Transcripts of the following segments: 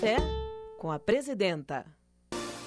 Café com a Presidenta.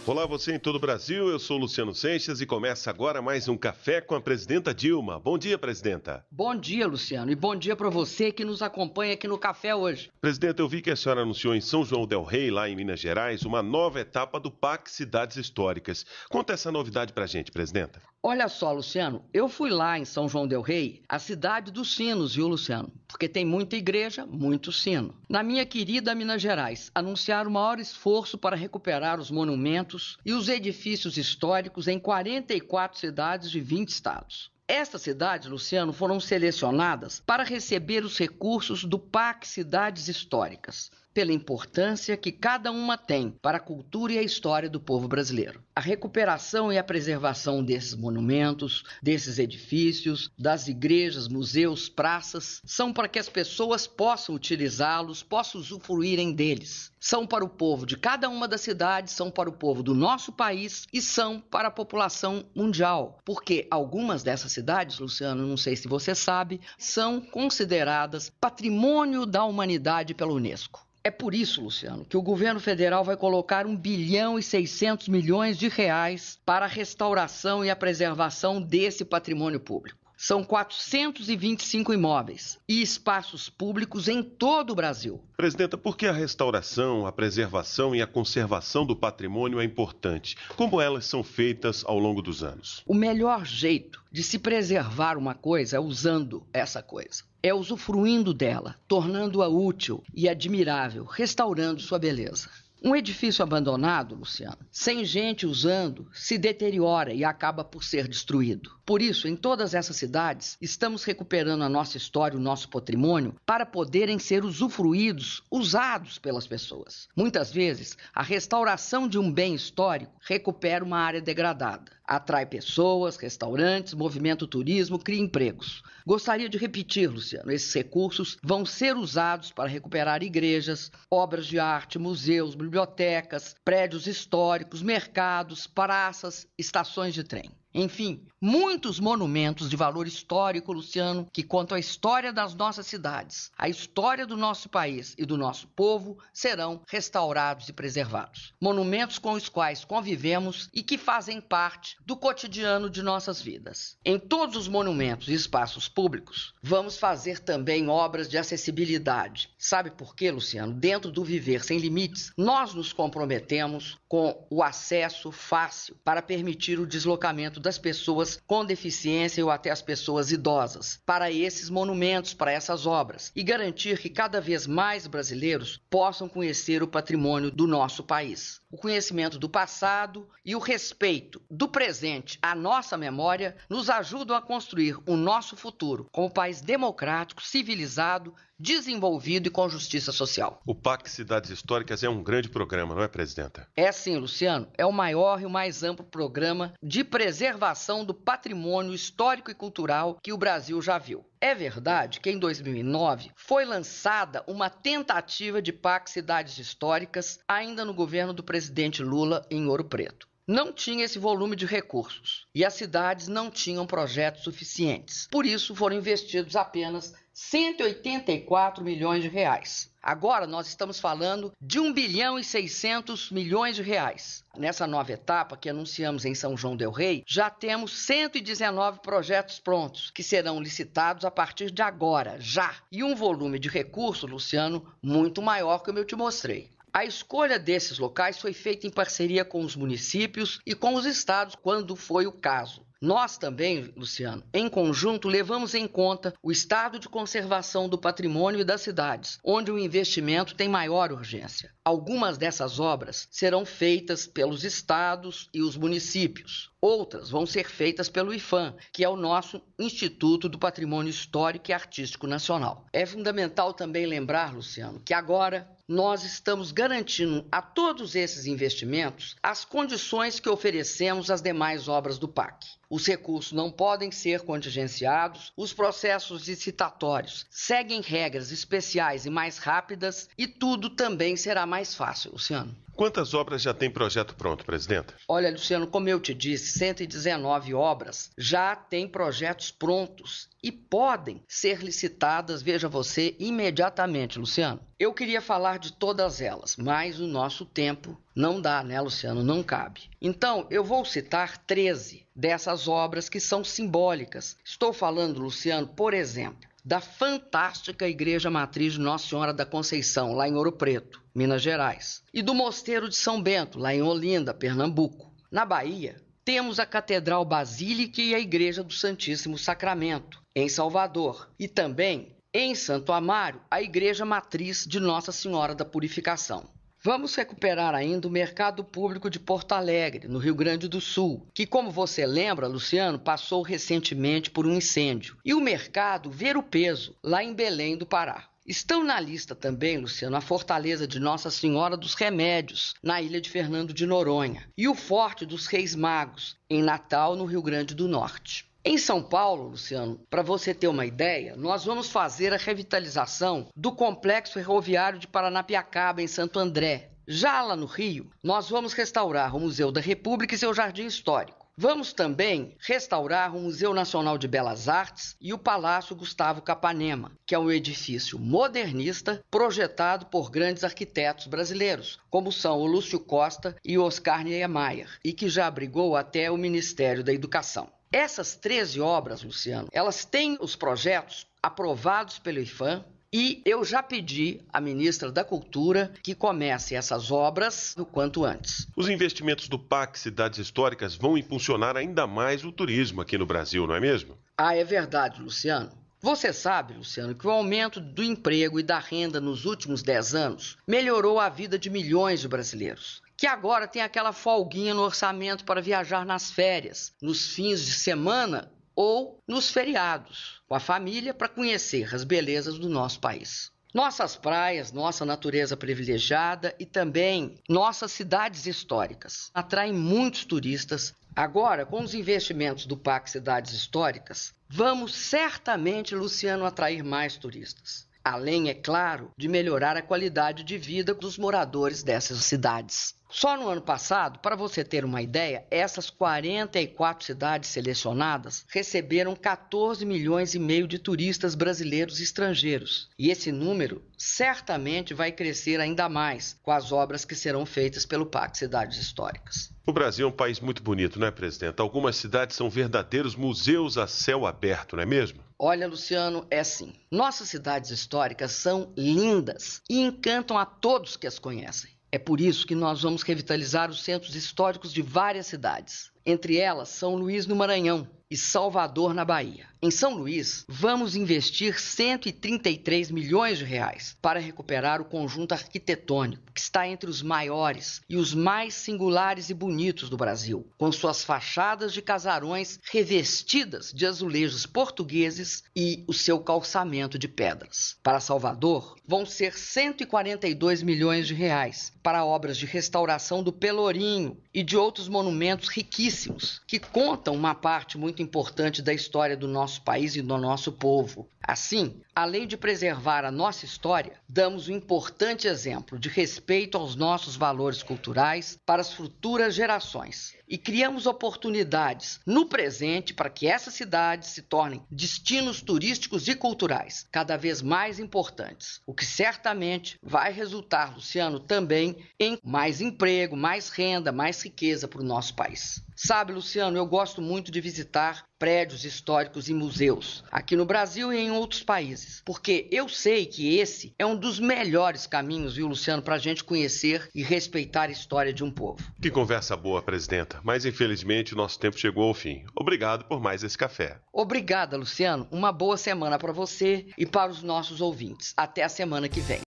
Olá, você em todo o Brasil. Eu sou Luciano Seixas e começa agora mais um café com a presidenta Dilma. Bom dia, presidenta. Bom dia, Luciano, e bom dia para você que nos acompanha aqui no café hoje. Presidenta, eu vi que a senhora anunciou em São João del Rei, lá em Minas Gerais, uma nova etapa do PAC Cidades Históricas. Conta essa novidade para a gente, presidenta. Olha só, Luciano, eu fui lá em São João del Rei, a cidade dos sinos, viu, Luciano? Porque tem muita igreja, muito sino. Na minha querida Minas Gerais, anunciaram o maior esforço para recuperar os monumentos monumentos e os edifícios históricos em 44 cidades de 20 estados. Estas cidades, Luciano, foram selecionadas para receber os recursos do PAC Cidades Históricas, pela importância que cada uma tem para a cultura e a história do povo brasileiro. A recuperação e a preservação desses monumentos, desses edifícios, das igrejas, museus, praças, são para que as pessoas possam utilizá-los, possam usufruírem deles. São para o povo de cada uma das cidades, são para o povo do nosso país e são para a população mundial. Porque algumas dessas cidades, Luciano, não sei se você sabe, são consideradas patrimônio da humanidade pela Unesco. É por isso, Luciano, que o governo federal vai colocar 1 bilhão e 600 milhões de reais para a restauração e a preservação desse patrimônio público. São 425 imóveis e espaços públicos em todo o Brasil. Presidenta, por que a restauração, a preservação e a conservação do patrimônio é importante? Como elas são feitas ao longo dos anos? O melhor jeito de se preservar uma coisa é usando essa coisa é usufruindo dela, tornando-a útil e admirável, restaurando sua beleza. Um edifício abandonado, Luciano, sem gente usando, se deteriora e acaba por ser destruído. Por isso, em todas essas cidades, estamos recuperando a nossa história, o nosso patrimônio, para poderem ser usufruídos, usados pelas pessoas. Muitas vezes, a restauração de um bem histórico recupera uma área degradada atrai pessoas, restaurantes, movimento turismo, cria empregos. Gostaria de repetir, Luciano, esses recursos vão ser usados para recuperar igrejas, obras de arte, museus, bibliotecas bibliotecas, prédios históricos, mercados, praças, estações de trem. Enfim, muitos monumentos de valor histórico, Luciano, que contam a história das nossas cidades, a história do nosso país e do nosso povo, serão restaurados e preservados. Monumentos com os quais convivemos e que fazem parte do cotidiano de nossas vidas. Em todos os monumentos e espaços públicos, vamos fazer também obras de acessibilidade. Sabe por quê, Luciano? Dentro do Viver Sem Limites, nós nos comprometemos com o acesso fácil para permitir o deslocamento das pessoas com deficiência ou até as pessoas idosas para esses monumentos, para essas obras e garantir que cada vez mais brasileiros possam conhecer o patrimônio do nosso país. O conhecimento do passado e o respeito do presente à nossa memória nos ajudam a construir o nosso futuro como país democrático, civilizado desenvolvido e com justiça social. O PAC Cidades Históricas é um grande programa, não é, presidenta? É sim, Luciano. É o maior e o mais amplo programa de preservação do patrimônio histórico e cultural que o Brasil já viu. É verdade que em 2009 foi lançada uma tentativa de PAC Cidades Históricas ainda no governo do presidente Lula em Ouro Preto não tinha esse volume de recursos e as cidades não tinham projetos suficientes. Por isso foram investidos apenas 184 milhões de reais. Agora nós estamos falando de 1 bilhão e 600 milhões de reais. Nessa nova etapa que anunciamos em São João del Rei, já temos 119 projetos prontos que serão licitados a partir de agora, já, e um volume de recurso, Luciano, muito maior que o meu eu te mostrei. A escolha desses locais foi feita em parceria com os municípios e com os estados, quando foi o caso. Nós também, Luciano, em conjunto, levamos em conta o estado de conservação do patrimônio e das cidades, onde o investimento tem maior urgência. Algumas dessas obras serão feitas pelos estados e os municípios. Outras vão ser feitas pelo IFAM, que é o nosso Instituto do Patrimônio Histórico e Artístico Nacional. É fundamental também lembrar, Luciano, que agora nós estamos garantindo a todos esses investimentos as condições que oferecemos às demais obras do PAC. Os recursos não podem ser contingenciados, os processos licitatórios seguem regras especiais e mais rápidas, e tudo também será mais fácil, Luciano. Quantas obras já tem projeto pronto, presidenta? Olha, Luciano, como eu te disse, 119 obras já têm projetos prontos e podem ser licitadas, veja você, imediatamente, Luciano. Eu queria falar de todas elas, mas o nosso tempo não dá, né, Luciano? Não cabe. Então, eu vou citar 13 dessas obras que são simbólicas. Estou falando, Luciano, por exemplo, da fantástica Igreja Matriz Nossa Senhora da Conceição, lá em Ouro Preto, Minas Gerais, e do Mosteiro de São Bento, lá em Olinda, Pernambuco. Na Bahia, temos a Catedral Basílica e a Igreja do Santíssimo Sacramento, em Salvador, e também em Santo Amaro, a Igreja Matriz de Nossa Senhora da Purificação. Vamos recuperar ainda o mercado público de Porto Alegre, no Rio Grande do Sul, que, como você lembra, Luciano, passou recentemente por um incêndio. E o mercado ver o peso, lá em Belém do Pará. Estão na lista também, Luciano, a fortaleza de Nossa Senhora dos Remédios, na ilha de Fernando de Noronha, e o Forte dos Reis Magos, em Natal, no Rio Grande do Norte. Em São Paulo, Luciano, para você ter uma ideia, nós vamos fazer a revitalização do complexo ferroviário de Paranapiacaba, em Santo André. Já lá no Rio, nós vamos restaurar o Museu da República e seu Jardim Histórico. Vamos também restaurar o Museu Nacional de Belas Artes e o Palácio Gustavo Capanema, que é um edifício modernista projetado por grandes arquitetos brasileiros, como são o Lúcio Costa e Oscar Niemeyer, e que já abrigou até o Ministério da Educação. Essas 13 obras, Luciano, elas têm os projetos aprovados pelo IFAM, e eu já pedi à ministra da Cultura que comece essas obras o quanto antes. Os investimentos do PAC Cidades Históricas vão impulsionar ainda mais o turismo aqui no Brasil, não é mesmo? Ah, é verdade, Luciano. Você sabe, Luciano, que o aumento do emprego e da renda nos últimos 10 anos melhorou a vida de milhões de brasileiros que agora tem aquela folguinha no orçamento para viajar nas férias, nos fins de semana ou nos feriados, com a família para conhecer as belezas do nosso país. Nossas praias, nossa natureza privilegiada e também nossas cidades históricas atraem muitos turistas. Agora, com os investimentos do PAC Cidades Históricas, vamos certamente, Luciano, atrair mais turistas além, é claro, de melhorar a qualidade de vida dos moradores dessas cidades. Só no ano passado, para você ter uma ideia, essas 44 cidades selecionadas receberam 14 milhões e meio de turistas brasileiros e estrangeiros. E esse número certamente vai crescer ainda mais com as obras que serão feitas pelo Parque Cidades Históricas. O Brasil é um país muito bonito, não é, presidente? Algumas cidades são verdadeiros museus a céu aberto, não é mesmo? Olha, Luciano, é assim. Nossas cidades históricas são lindas e encantam a todos que as conhecem. É por isso que nós vamos revitalizar os centros históricos de várias cidades. Entre elas, São Luís no Maranhão, e Salvador, na Bahia. Em São Luís, vamos investir 133 milhões de reais para recuperar o conjunto arquitetônico, que está entre os maiores e os mais singulares e bonitos do Brasil, com suas fachadas de casarões revestidas de azulejos portugueses e o seu calçamento de pedras. Para Salvador, vão ser 142 milhões de reais para obras de restauração do Pelourinho e de outros monumentos riquíssimos, que contam uma parte muito importante da história do nosso país e do nosso povo. Assim, além de preservar a nossa história, damos um importante exemplo de respeito aos nossos valores culturais para as futuras gerações e criamos oportunidades no presente para que essas cidades se tornem destinos turísticos e culturais cada vez mais importantes, o que certamente vai resultar, Luciano, também em mais emprego, mais renda, mais riqueza para o nosso país. Sabe, Luciano, eu gosto muito de visitar visitar prédios históricos e museus, aqui no Brasil e em outros países. Porque eu sei que esse é um dos melhores caminhos, viu, Luciano, para a gente conhecer e respeitar a história de um povo. Que conversa boa, presidenta. Mas infelizmente o nosso tempo chegou ao fim. Obrigado por mais esse café. Obrigada, Luciano. Uma boa semana para você e para os nossos ouvintes. Até a semana que vem.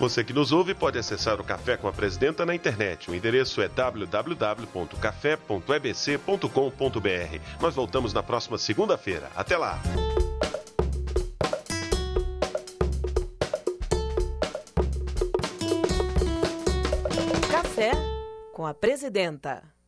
Você que nos ouve pode acessar o Café com a Presidenta na internet. O endereço é www.café.ebc.com.br. Nós voltamos na próxima segunda-feira. Até lá! Café com a Presidenta.